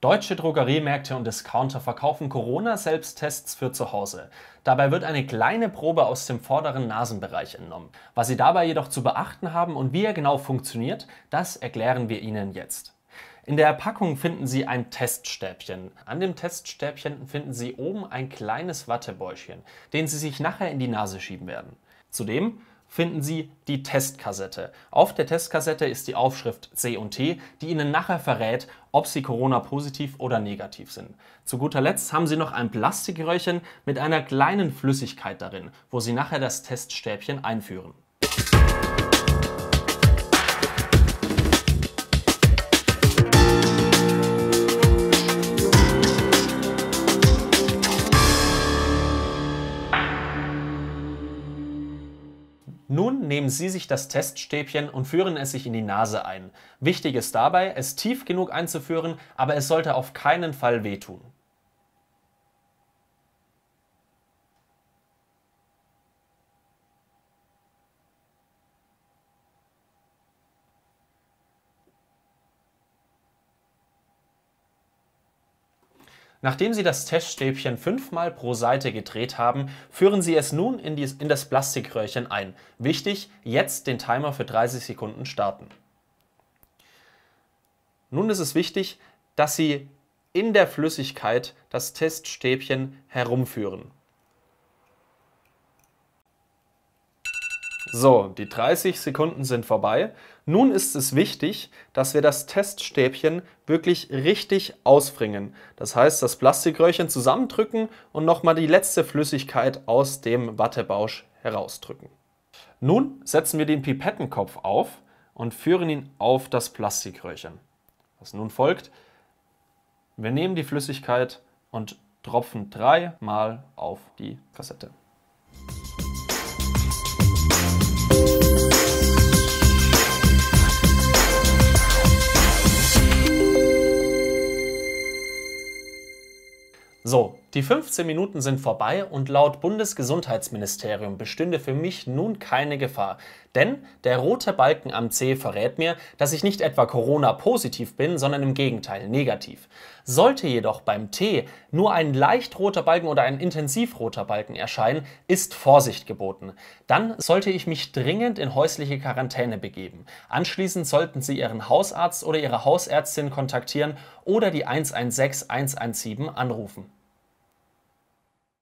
Deutsche Drogeriemärkte und Discounter verkaufen Corona-Selbsttests für zu Hause. Dabei wird eine kleine Probe aus dem vorderen Nasenbereich entnommen. Was Sie dabei jedoch zu beachten haben und wie er genau funktioniert, das erklären wir Ihnen jetzt. In der Packung finden Sie ein Teststäbchen. An dem Teststäbchen finden Sie oben ein kleines Wattebäuschen, den Sie sich nachher in die Nase schieben werden. Zudem finden Sie die Testkassette. Auf der Testkassette ist die Aufschrift C und T, die Ihnen nachher verrät, ob Sie Corona-positiv oder negativ sind. Zu guter Letzt haben Sie noch ein Plastikröhrchen mit einer kleinen Flüssigkeit darin, wo Sie nachher das Teststäbchen einführen. Nun nehmen Sie sich das Teststäbchen und führen es sich in die Nase ein. Wichtig ist dabei, es tief genug einzuführen, aber es sollte auf keinen Fall wehtun. Nachdem Sie das Teststäbchen fünfmal pro Seite gedreht haben, führen Sie es nun in, dies, in das Plastikröhrchen ein. Wichtig, jetzt den Timer für 30 Sekunden starten. Nun ist es wichtig, dass Sie in der Flüssigkeit das Teststäbchen herumführen. So, die 30 Sekunden sind vorbei. Nun ist es wichtig, dass wir das Teststäbchen wirklich richtig ausfringen. Das heißt, das Plastikröhrchen zusammendrücken und nochmal die letzte Flüssigkeit aus dem Wattebausch herausdrücken. Nun setzen wir den Pipettenkopf auf und führen ihn auf das Plastikröhrchen. Was nun folgt, wir nehmen die Flüssigkeit und tropfen dreimal auf die Kassette. So, die 15 Minuten sind vorbei und laut Bundesgesundheitsministerium bestünde für mich nun keine Gefahr. Denn der rote Balken am C verrät mir, dass ich nicht etwa Corona-positiv bin, sondern im Gegenteil negativ. Sollte jedoch beim T nur ein leicht roter Balken oder ein intensiv roter Balken erscheinen, ist Vorsicht geboten. Dann sollte ich mich dringend in häusliche Quarantäne begeben. Anschließend sollten Sie Ihren Hausarzt oder Ihre Hausärztin kontaktieren oder die 116 117 anrufen.